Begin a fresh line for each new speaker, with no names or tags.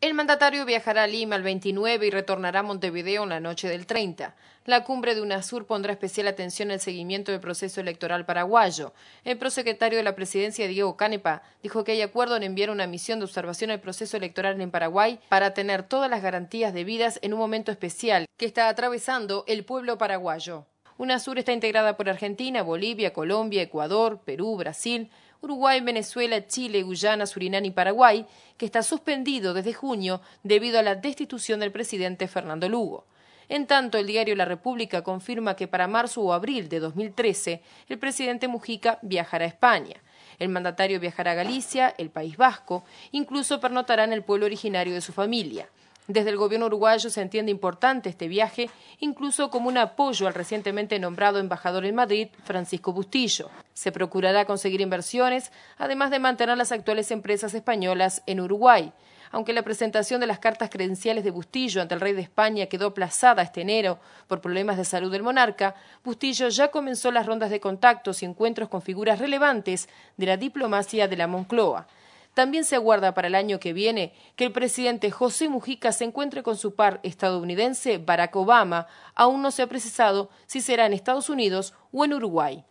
El mandatario viajará a Lima el 29 y retornará a Montevideo en la noche del 30. La cumbre de UNASUR pondrá especial atención al seguimiento del proceso electoral paraguayo. El prosecretario de la presidencia, Diego Canepa, dijo que hay acuerdo en enviar una misión de observación al proceso electoral en Paraguay para tener todas las garantías debidas en un momento especial que está atravesando el pueblo paraguayo. UNASUR está integrada por Argentina, Bolivia, Colombia, Ecuador, Perú, Brasil, Uruguay, Venezuela, Chile, Guyana, Surinam y Paraguay, que está suspendido desde junio debido a la destitución del presidente Fernando Lugo. En tanto, el diario La República confirma que para marzo o abril de 2013 el presidente Mujica viajará a España. El mandatario viajará a Galicia, el País Vasco, incluso pernotarán en el pueblo originario de su familia. Desde el gobierno uruguayo se entiende importante este viaje, incluso como un apoyo al recientemente nombrado embajador en Madrid, Francisco Bustillo. Se procurará conseguir inversiones, además de mantener las actuales empresas españolas en Uruguay aunque la presentación de las cartas credenciales de Bustillo ante el rey de España quedó aplazada este enero por problemas de salud del monarca, Bustillo ya comenzó las rondas de contactos y encuentros con figuras relevantes de la diplomacia de la Moncloa. También se aguarda para el año que viene que el presidente José Mujica se encuentre con su par estadounidense Barack Obama. Aún no se ha precisado si será en Estados Unidos o en Uruguay.